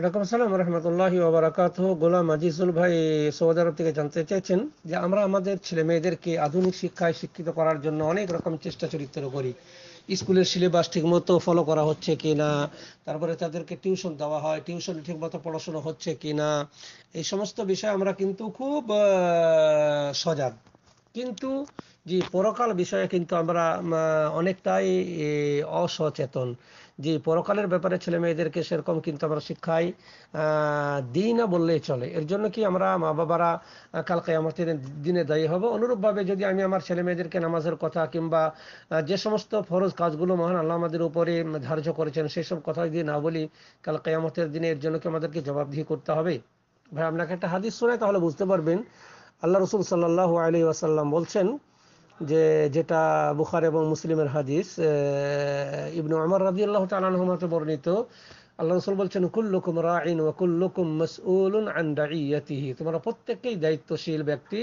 ওয়ালাইকুম আসসালাম রহমতুল্লাহ ওবরাকাত গোলাম আজিজুল ভাই আরব থেকে জানতে চেয়েছেন যে আমরা আমাদের ছেলে মেয়েদেরকে আধুনিক শিক্ষায় শিক্ষিত করার জন্য অনেক রকম চেষ্টা চরিত্র করি স্কুলের সিলেবাস ঠিকমতো ফলো করা হচ্ছে কি না তারপরে তাদেরকে টিউশন দেওয়া হয় টিউশন ঠিকমতো পড়াশোনা হচ্ছে কি না এই সমস্ত বিষয়ে আমরা কিন্তু খুব সজাগ কিন্তু জি পরকাল বিষয়ে কিন্তু আমরা অনেকটাই অসচেতন জি পরকালের ব্যাপারে ছেলে মেয়েদেরকে সেরকম কিন্তু আমরা শিক্ষায় দিই না বললেই চলে এর জন্য কি আমরা মা বাবারা কাল কেয়ামতের দিনে দায়ী হব অনুরূপভাবে যদি আমি আমার ছেলে মেয়েদেরকে নামাজের কথা কিংবা যে সমস্ত ফরজ কাজগুলো মহান আল্লাহ আমাদের উপরে ধার্য করেছেন সেসব কথা যদি না বলি কাল কেয়ামতের দিনে এর জন্য কি আমাদেরকে জবাবদিহি করতে হবে ভাই আপনাকে একটা হাদিস শোনায় তাহলে বুঝতে পারবেন আল্লাহ রসুল সাল্লাহ আলী ওয়াসাল্লাম বলছেন যে যেটা বুখার এবং মুসলিমের হাদিস ইবনু আমার রাজি আল্লাহ তালাহমাতে বর্ণিত আল্লাহ রসুল বলছেন কুল্লুকুম রাইন কুল্লুকুম মসউলুন আন রাইয়াতিহি তোমরা প্রত্যেককেই দায়িত্বশীল ব্যক্তি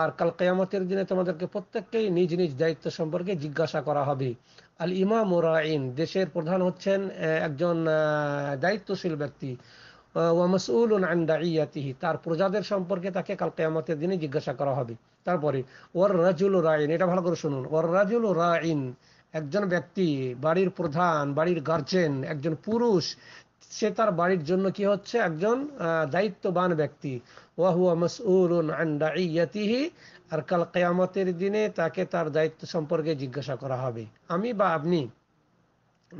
আর কাল কেয়ামতের দিনে তোমাদেরকে প্রত্যেককেই নিজ নিজ দায়িত্ব সম্পর্কে জিজ্ঞাসা করা হবে আল ইমাম রাইন দেশের প্রধান হচ্ছেন একজন দায়িত্বশীল ব্যক্তি ওয়া মসউলুন আন রাইয়াতিহি তার প্রজাদের সম্পর্কে তাকে কাল কেয়ামতের দিনে জিজ্ঞাসা করা হবে তারপরে ওর রাজুল রাইন এটা ভালো করে শুনুন ওর রাজুল রাইন একজন ব্যক্তি বাড়ির প্রধান বাড়ির গার্জেন একজন পুরুষ সে তার বাড়ির জন্য কি হচ্ছে একজন দায়িত্ববান ব্যক্তি আর কাল কেয়ামতের দিনে তাকে তার দায়িত্ব সম্পর্কে জিজ্ঞাসা করা হবে আমি বা আপনি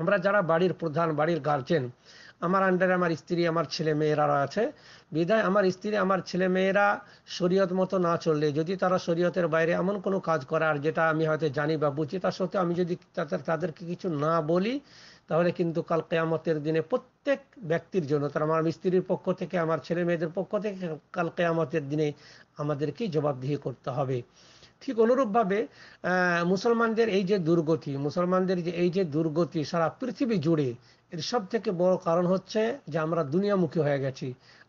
আমরা যারা বাড়ির প্রধান বাড়ির গার্জেন আমার আন্ডারে আমার স্ত্রী আমার ছেলে মেয়েরা আছে বিদায় আমার স্ত্রী আমার ছেলে মেয়েরা শরীয়ত মতো না চললে যদি তারা শরীয়তের বাইরে এমন কোনো কাজ করে আর যেটা আমি হয়তো জানি বা বুঝি তার সত্ত্বেও আমি যদি তাদেরকে কিছু না বলি তাহলে কিন্তু কাল কেয়ামতের দিনে প্রত্যেক ব্যক্তির জন্য তার আমার স্ত্রীর পক্ষ থেকে আমার ছেলে মেয়েদের পক্ষ থেকে কাল কেয়ামতের দিনে আমাদেরকেই জবাবদিহি করতে হবে ঠিক অনুরূপভাবে মুসলমানদের এই যে দুর্গতি মুসলমানদের যে এই যে দুর্গতি সারা পৃথিবী জুড়ে এর সব থেকে বড় কারণ হচ্ছে যে আমরা দুনিয়ামুখী হয়ে গেছি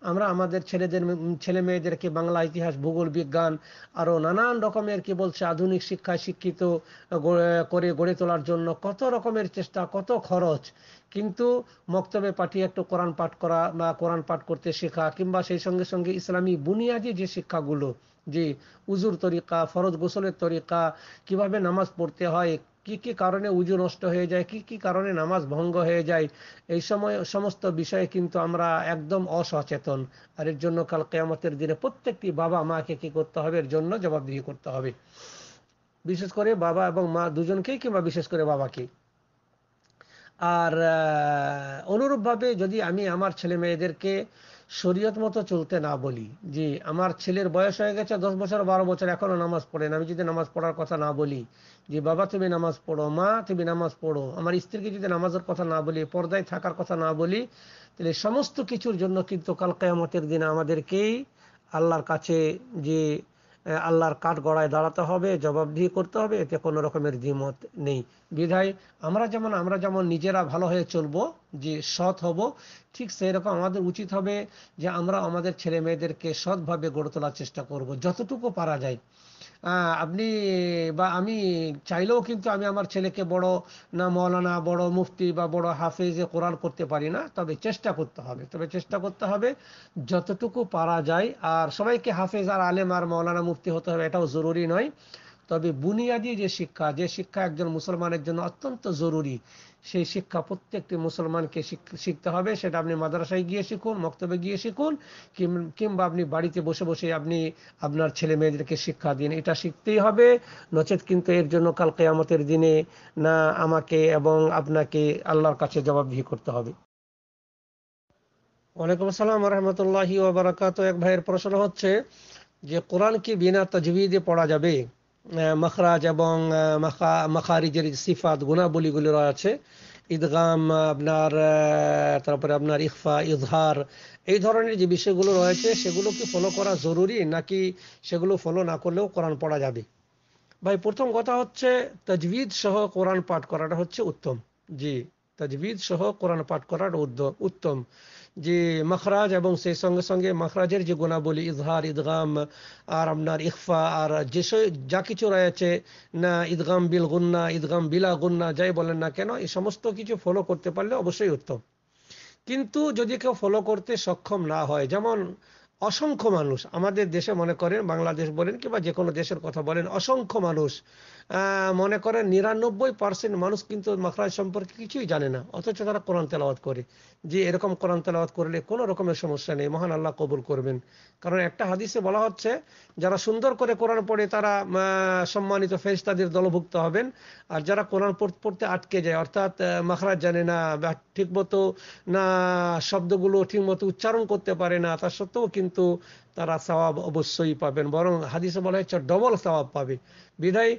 আমরা আমাদের ছেলেদের ছেলে মেয়েদেরকে বাংলা ইতিহাস ভূগোল বিজ্ঞান আরো নানান রকমের কি বলছে আধুনিক শিক্ষায় শিক্ষিত করে গড়ে তোলার জন্য কত রকমের চেষ্টা কত খরচ কিন্তু মক্তবে পাঠিয়ে একটু কোরআন পাঠ করা বা কোরআন পাঠ করতে শেখা কিংবা সেই সঙ্গে সঙ্গে ইসলামী বুনিয়াদি যে শিক্ষাগুলো যে উজুর তরিকা ফরজ গোসলের তরিকা কিভাবে নামাজ পড়তে হয় কি কি কারণে উজু নষ্ট হয়ে যায় কি কি কারণে নামাজ ভঙ্গ হয়ে যায় এই সময় সমস্ত বিষয়ে কিন্তু আমরা একদম অসচেতন আর এর জন্য কাল কেয়ামতের দিনে প্রত্যেকটি বাবা মাকে কি করতে হবে এর জন্য জবাবদিহি করতে হবে বিশেষ করে বাবা এবং মা দুজনকেই কিংবা বিশেষ করে বাবাকে আর অনুরূপভাবে যদি আমি আমার ছেলে মেয়েদেরকে শরীয়ত মতো চলতে না বলি যে আমার ছেলের বয়স হয়ে গেছে দশ বছর বারো বছর এখনো নামাজ পড়েন আমি যদি নামাজ পড়ার কথা না বলি যে বাবা তুমি নামাজ পড়ো মা তুমি নামাজ পড়ো আমার স্ত্রীকে যদি নামাজের কথা না বলি পর্দায় থাকার কথা না বলি তাহলে সমস্ত কিছুর জন্য কিন্তু কাল কায়ামতের দিন আমাদেরকেই আল্লাহর কাছে যে আল্লাহর কাঠ গড়ায় দাঁড়াতে হবে জবাবদিহি করতে হবে এতে কোনো রকমের দ্বিমত নেই বিধায় আমরা যেমন আমরা যেমন নিজেরা ভালো হয়ে চলবো যে সৎ হব ঠিক সেই রকম আমাদের উচিত হবে যে আমরা আমাদের ছেলে মেয়েদেরকে সৎভাবে গড়ে তোলার চেষ্টা করব যতটুকু পারা যায় আপনি বা আমি চাইলেও কিন্তু আমি আমার ছেলেকে বড় না মৌলানা বড় মুফতি বা বড় হাফেজে কোরআন করতে পারি না তবে চেষ্টা করতে হবে তবে চেষ্টা করতে হবে যতটুকু পারা যায় আর সবাইকে হাফেজ আর আলেম আর মৌলানা মুফতি হতে হবে এটাও জরুরি নয় তবে বুনিয়াদি যে শিক্ষা যে শিক্ষা একজন মুসলমানের জন্য অত্যন্ত জরুরি সেই শিক্ষা প্রত্যেকটি মুসলমানকে শিখতে হবে সেটা আপনি মাদ্রাসায় গিয়ে শিখুন মক্তবে গিয়ে শিখুন কিংবা আপনি বাড়িতে বসে বসে আপনি আপনার ছেলে মেয়েদেরকে শিক্ষা দিন এটা শিখতেই হবে নচেত কিন্তু এর জন্য কাল কেয়ামতের দিনে না আমাকে এবং আপনাকে আল্লাহর কাছে জবাবদিহি করতে হবে ওয়ালাইকুম আসসালাম রহমতুল্লাহি ওবরাকাত এক ভাইয়ের প্রশ্ন হচ্ছে যে কোরআন কি বিনা তাজবিদে পড়া যাবে মখরাজ এবং মখারিজের সিফাত গুণাবলীগুলো আছে ঈদগাম আপনার তারপরে আপনার ইফা ইজহার এই ধরনের যে বিষয়গুলো রয়েছে সেগুলো কি ফলো করা জরুরি নাকি সেগুলো ফলো না করলেও কোরআন পড়া যাবে ভাই প্রথম কথা হচ্ছে তাজবিদ সহ কোরআন পাঠ করাটা হচ্ছে উত্তম জি তাজবিদ সহ কোরআন পাঠ করার উত্তম যে মখরাজ এবং সেই সঙ্গে সঙ্গে মখরাজের যে গুণাবলী ইজহার ইদগাম আর আপনার ইখফা আর যে যা কিছু রয়েছে না ইদগাম বিল গুন্না ইদগাম বিলা গুন্না যাই বলেন না কেন এই সমস্ত কিছু ফলো করতে পারলে অবশ্যই উত্তম কিন্তু যদি কেউ ফলো করতে সক্ষম না হয় যেমন অসংখ্য মানুষ আমাদের দেশে মনে করেন বাংলাদেশ বলেন কিংবা যে কোনো দেশের কথা বলেন অসংখ্য মানুষ মনে করেন নিরানব্বই পার্সেন্ট মানুষ কিন্তু মাখরাজ সম্পর্কে কিছুই জানে না অথচ তারা কোরআন তেলাওয়াত করে যে এরকম কোরআন তেলাওয়াত করলে কোনো রকমের সমস্যা নেই মহান আল্লাহ কবুল করবেন কারণ একটা হাদিসে বলা হচ্ছে যারা সুন্দর করে কোরআন পড়ে তারা সম্মানিত তাদের দলভুক্ত হবেন আর যারা কোরআন পড়তে আটকে যায় অর্থাৎ মাখরাজ জানে না বা ঠিকমতো না শব্দগুলো ঠিকমতো উচ্চারণ করতে পারে না তার সত্ত্বেও কিন্তু 100% তারা সওয়াব অবশ্যই পাবেন বরং হাদিসে বলা হচ্ছে ডবল সবাব পাবে বিধায়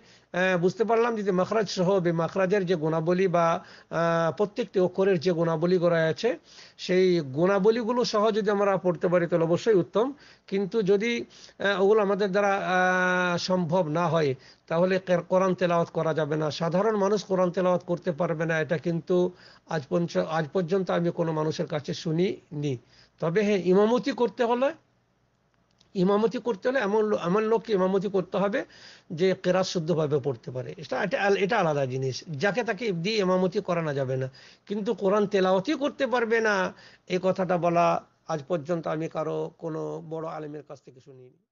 বুঝতে পারলাম যে মাখরাজ সহ মাখরাজের যে গুণাবলী বা প্রত্যেকটি অক্ষরের যে গুণাবলী করা আছে সেই গুণাবলীগুলো সহ যদি আমরা পড়তে পারি তাহলে অবশ্যই উত্তম কিন্তু যদি ওগুলো আমাদের দ্বারা সম্ভব না হয় তাহলে কোরআন তেলাওয়াত করা যাবে না সাধারণ মানুষ কোরআন তেলাওয়াত করতে পারবে না এটা কিন্তু আজ পর্যন্ত আজ পর্যন্ত আমি কোনো মানুষের কাছে শুনি নি তবে হ্যাঁ ইমামতি করতে হলে ইমামতি করতে হলে এমন এমন লোককে ইমামতি করতে হবে যে কেরাত শুদ্ধভাবে পড়তে পারে এটা এটা আলাদা জিনিস যাকে তাকে দিয়ে ইমামতি করানো যাবে না কিন্তু কোরআন তেলাওতি করতে পারবে না এই কথাটা বলা আজ পর্যন্ত আমি কারো কোনো বড় আলেমের কাছ থেকে শুনিনি